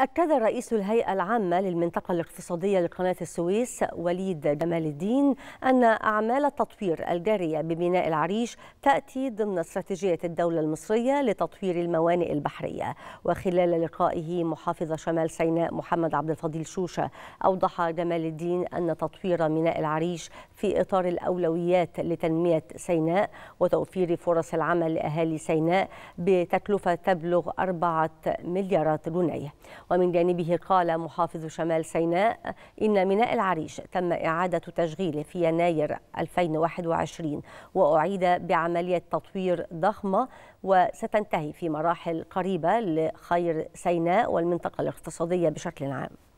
أكد رئيس الهيئة العامة للمنطقة الاقتصادية لقناة السويس وليد جمال الدين أن أعمال التطوير الجارية بميناء العريش تأتي ضمن استراتيجية الدولة المصرية لتطوير الموانئ البحرية وخلال لقائه محافظ شمال سيناء محمد عبد الفضيل شوشة أوضح جمال الدين أن تطوير ميناء العريش في إطار الأولويات لتنمية سيناء وتوفير فرص العمل لأهالي سيناء بتكلفة تبلغ أربعة مليارات جنيه ومن جانبه قال محافظ شمال سيناء إن ميناء العريش تم إعادة تشغيله في يناير 2021 وأعيد بعملية تطوير ضخمة وستنتهي في مراحل قريبة لخير سيناء والمنطقة الاقتصادية بشكل عام